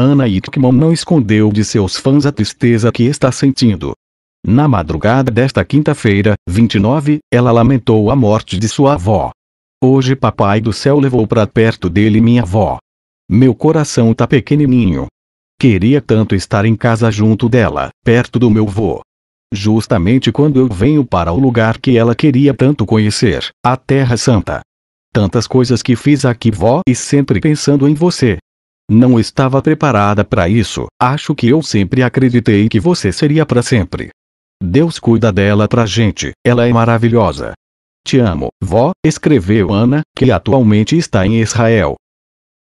Ana Hickman não escondeu de seus fãs a tristeza que está sentindo. Na madrugada desta quinta-feira, 29, ela lamentou a morte de sua avó. Hoje papai do céu levou para perto dele minha avó. Meu coração tá pequenininho. Queria tanto estar em casa junto dela, perto do meu vô. Justamente quando eu venho para o lugar que ela queria tanto conhecer, a Terra Santa. Tantas coisas que fiz aqui, vó, e sempre pensando em você, não estava preparada para isso. Acho que eu sempre acreditei que você seria para sempre. Deus cuida dela pra gente, ela é maravilhosa. Te amo, vó, escreveu Ana, que atualmente está em Israel.